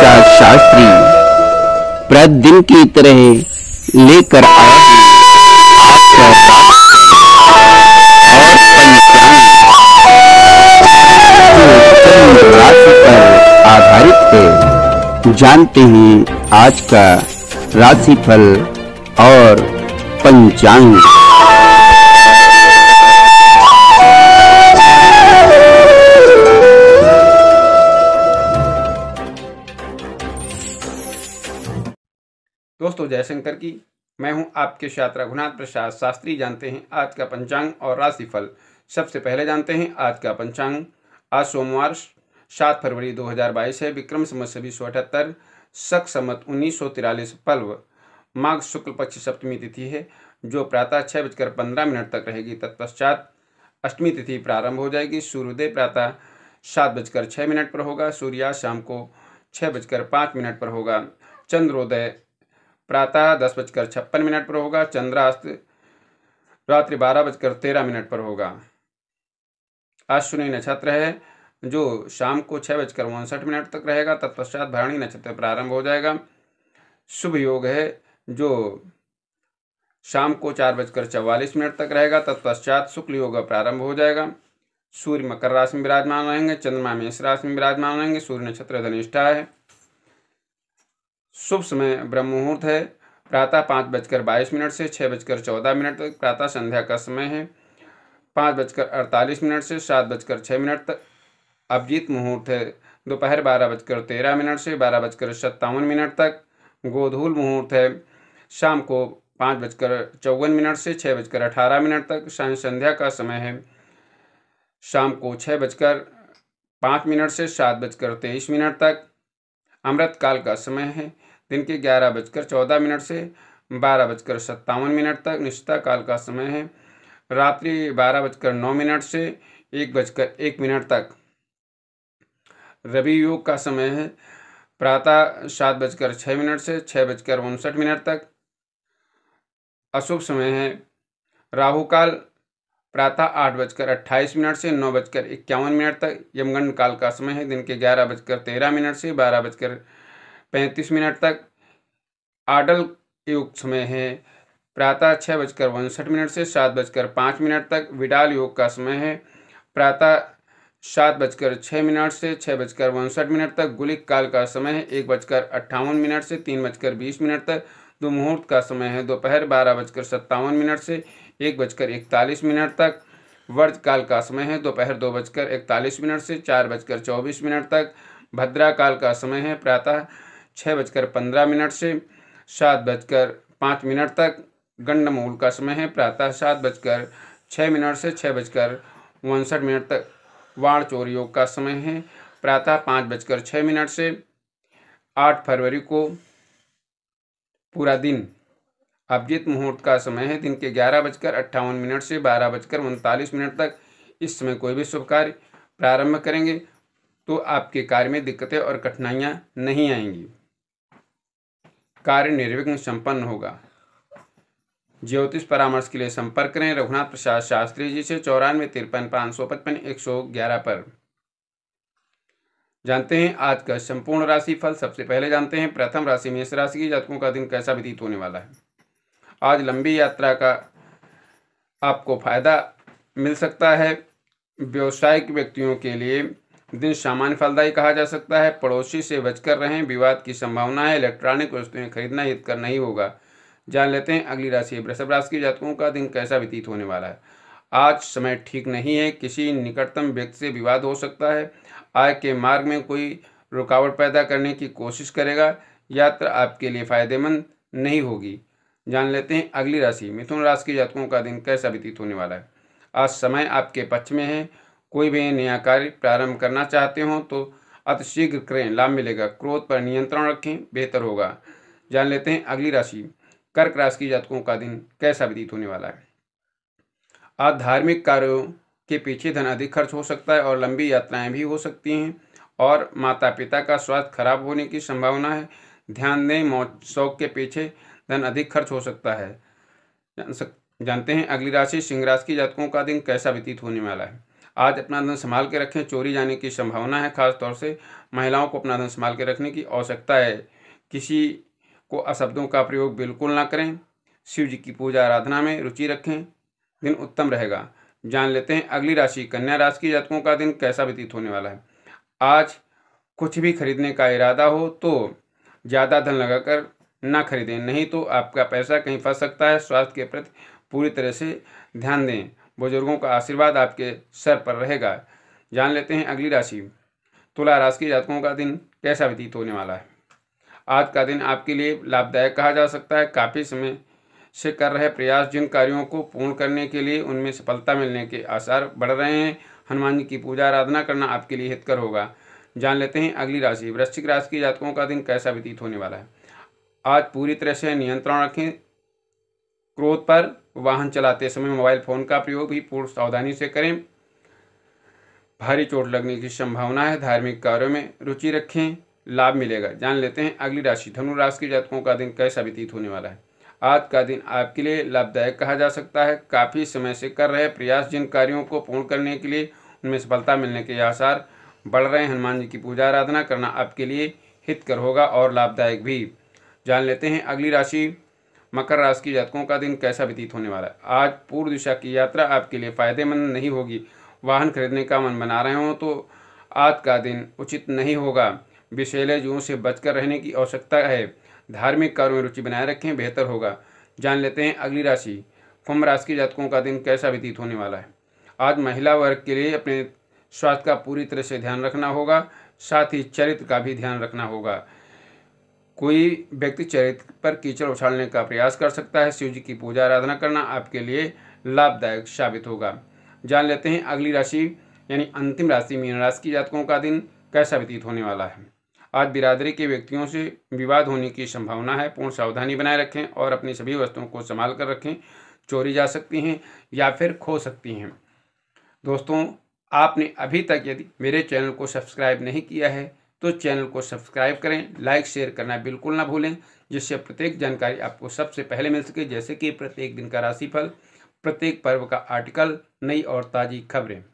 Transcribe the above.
सा शास्त्री प्रतिदिन की तरह लेकर आया आधारित है जानते हैं आज का राशिफल और पंचांग दोस्तों जयशंकर की मैं हूं आपके साथ रघुनाथ प्रसाद शास्त्री जानते हैं आज का पंचांग और राशिफल सबसे पहले जानते हैं आज का पंचांग आज सोमवार सात फरवरी 2022 है विक्रम संवत बीस सौ अठहत्तर शक समत उन्नीस सौ तिरालीस पल्व माघ शुक्ल पक्ष सप्तमी तिथि है जो प्रातः छः बजकर पंद्रह मिनट तक रहेगी तत्पश्चात अष्टमी तिथि प्रारंभ हो जाएगी सूर्योदय प्रातः सात बजकर छः मिनट पर होगा सूर्यास्त शाम को छः बजकर पाँच मिनट पर होगा चंद्रोदय प्रातः दस बजकर छप्पन मिनट पर होगा चंद्रास्त रात्रि बारह बजकर तेरह मिनट पर होगा अश्विनी नक्षत्र है जो शाम को छः बजकर उनसठ मिनट तक रहेगा तत्पश्चात भरणी नक्षत्र प्रारंभ हो जाएगा शुभ योग है जो शाम को चार बजकर चवालीस मिनट तक रहेगा तत्पश्चात शुक्ल योग प्रारंभ हो जाएगा सूर्य मकर राशि में विराजमान रहेंगे चंद्रमा मेष राशि में विराजमान रहेंगे सूर्य नक्षत्र धनिष्ठा है शुभ समय ब्रह्म मुहूर्त है प्रातः पाँच बजकर बाईस मिनट से छः बजकर चौदह मिनट तक प्रातः संध्या का समय है पाँच बजकर अड़तालीस मिनट से सात बजकर छः मिनट तक अभिजीत मुहूर्त है दोपहर बारह बजकर तेरह मिनट से बारह बजकर सत्तावन मिनट तक गोधूल मुहूर्त है शाम को पाँच बजकर चौवन मिनट से छः बजकर अठारह मिनट तक शाम संध्या का समय है शाम को छः बजकर पाँच मिनट से सात बजकर तेईस मिनट तक अमृतकाल का समय है दिन के ग्यारह बजकर चौदह मिनट से बारह बजकर सत्तावन मिनट तक निश्चिता काल का समय है रात्रि बारह बजकर नौ मिनट से एक बजकर एक मिनट तक रवि योग का समय है प्रातः सात बजकर छः मिनट से छः बजकर उनसठ मिनट तक अशुभ समय है राहु काल प्रातः आठ बजकर अट्ठाईस मिनट से नौ बजकर इक्यावन मिनट तक यमगंड काल का समय है दिन के ग्यारह बजकर तेरह मिनट से बारह बजकर पैंतीस मिनट तक आडल योग समय है प्रातः छः बजकर उनसठ मिनट से सात बजकर पाँच मिनट तक विडाल योग का समय है प्रातः सात बजकर छः मिनट से छः बजकर उनसठ मिनट तक गुलिक काल का समय है एक बजकर अट्ठावन मिनट से तीन बजकर बीस मिनट तक दो मुहूर्त का समय है दोपहर बारह बजकर सत्तावन मिनट से एक बजकर इकतालीस मिनट तक काल का समय है दोपहर दो बजकर इकतालीस मिनट से चार बजकर चौबीस मिनट तक भद्रा काल का समय है प्रातः छः बजकर पंद्रह मिनट से सात बजकर पाँच मिनट तक गंडमूल का समय है प्रातः सात बजकर छः मिनट से छः बजकर उनसठ मिनट तक वाण चोर योग का समय है प्रातः पाँच बजकर छः मिनट से आठ फरवरी को पूरा दिन अभिजीत मुहूर्त का समय है दिन के ग्यारह बजकर अट्ठावन मिनट से बारह बजकर उनतालीस मिनट तक इस समय कोई भी शुभ कार्य प्रारंभ करेंगे तो आपके कार्य में दिक्कतें और कठिनाइयाँ नहीं आएंगी कार्य निर्विघ्न संपन्न होगा ज्योतिष परामर्श के लिए संपर्क करें रघुनाथ प्रसाद शास्त्री जी से चौरानवे तिरपन पाँच सौ पचपन एक सौ ग्यारह पर जानते हैं आज का संपूर्ण राशि फल सबसे पहले जानते हैं प्रथम राशि मेष राशि के जातकों का दिन कैसा व्यतीत होने वाला है आज लंबी यात्रा का आपको फ़ायदा मिल सकता है व्यवसायिक व्यक्तियों के लिए दिन सामान्य फलदायी कहा जा सकता है पड़ोसी से बचकर रहें विवाद की संभावना है इलेक्ट्रॉनिक वस्तुएं खरीदना हितकर नहीं होगा जान लेते हैं अगली राशि वृषभ राशि के जातकों का दिन कैसा व्यतीत होने वाला है आज समय ठीक नहीं है किसी निकटतम व्यक्ति से विवाद हो सकता है आय के मार्ग में कोई रुकावट पैदा करने की कोशिश करेगा यात्रा आपके लिए फायदेमंद नहीं होगी जान लेते हैं अगली राशि मिथुन राशि के जातकों का दिन कैसा व्यतीत होने वाला है आज समय आपके पक्ष में है कोई भी नया कार्य प्रारंभ करना चाहते हो तो अतिशीघ्र करें लाभ मिलेगा क्रोध पर नियंत्रण रखें बेहतर होगा जान लेते हैं अगली राशि कर्क राशि के जातकों का दिन कैसा व्यतीत होने वाला है आज धार्मिक कार्यों के पीछे धन अधिक खर्च हो सकता है और लंबी यात्राएं भी हो सकती हैं और माता पिता का स्वास्थ्य खराब होने की संभावना है ध्यान दें शौक के पीछे धन अधिक खर्च हो सकता है जान सक जानते हैं अगली राशि सिंह राशि के जातकों का दिन कैसा व्यतीत होने वाला है आज अपना धन संभाल के रखें चोरी जाने की संभावना है खासतौर से महिलाओं को अपना धन संभाल के रखने की आवश्यकता है किसी को अशब्दों का प्रयोग बिल्कुल ना करें शिव जी की पूजा आराधना में रुचि रखें दिन उत्तम रहेगा जान लेते हैं अगली राशि कन्या राशि के जातकों का दिन कैसा व्यतीत होने वाला है आज कुछ भी खरीदने का इरादा हो तो ज़्यादा धन लगाकर ना खरीदें नहीं तो आपका पैसा कहीं फंस सकता है स्वास्थ्य के प्रति पूरी तरह से ध्यान दें बुजुर्गों का आशीर्वाद आपके सर पर रहेगा जान लेते हैं अगली राशि तुला राशि के जातकों का दिन कैसा व्यतीत होने वाला है आज का दिन आपके लिए लाभदायक कहा जा सकता है काफ़ी समय से कर रहे प्रयास जिन कार्यों को पूर्ण करने के लिए उनमें सफलता मिलने के आसार बढ़ रहे हैं हनुमान जी की पूजा आराधना करना आपके लिए हितकर होगा जान लेते हैं अगली राशि वृश्चिक राशि के जातकों का दिन कैसा व्यतीत होने वाला है आज पूरी तरह से नियंत्रण रखें क्रोध पर वाहन चलाते समय मोबाइल फ़ोन का प्रयोग भी पूर्ण सावधानी से करें भारी चोट लगने की संभावना है धार्मिक कार्यों में रुचि रखें लाभ मिलेगा जान लेते हैं अगली राशि धनु राशि के जातकों का दिन कैसा व्यतीत होने वाला है आज का दिन आपके लिए लाभदायक कहा जा सकता है काफ़ी समय से कर रहे प्रयास जिन कार्यों को पूर्ण करने के लिए उनमें सफलता मिलने के आसार बढ़ रहे हैं हनुमान जी की पूजा आराधना करना आपके लिए हितकर होगा और लाभदायक भी जान लेते हैं अगली राशि मकर राशि के जातकों का दिन कैसा व्यतीत होने वाला है आज पूर्व दिशा की यात्रा आपके लिए फायदेमंद नहीं होगी वाहन खरीदने का मन बना रहे हो तो आज का दिन उचित नहीं होगा विषैले जुओं से बचकर रहने की आवश्यकता है धार्मिक कार्यों में रुचि बनाए रखें बेहतर होगा जान लेते हैं अगली राशि कुंभ राशि के जातकों का दिन कैसा व्यतीत होने वाला है आज महिला वर्ग के लिए अपने स्वास्थ्य का पूरी तरह से ध्यान रखना होगा साथ ही चरित्र का भी ध्यान रखना होगा कोई व्यक्ति चरित्र पर कीचड़ उछालने का प्रयास कर सकता है शिव जी की पूजा आराधना करना आपके लिए लाभदायक साबित होगा जान लेते हैं अगली राशि यानी अंतिम राशि मीन राशि की जातकों का दिन कैसा व्यतीत होने वाला है आज बिरादरी के व्यक्तियों से विवाद होने की संभावना है पूर्ण सावधानी बनाए रखें और अपनी सभी वस्तुओं को संभाल कर रखें चोरी जा सकती हैं या फिर खो सकती हैं दोस्तों आपने अभी तक यदि मेरे चैनल को सब्सक्राइब नहीं किया है तो चैनल को सब्सक्राइब करें लाइक शेयर करना बिल्कुल ना भूलें जिससे प्रत्येक जानकारी आपको सबसे पहले मिल सके जैसे कि प्रत्येक दिन का राशिफल प्रत्येक पर्व का आर्टिकल नई और ताज़ी खबरें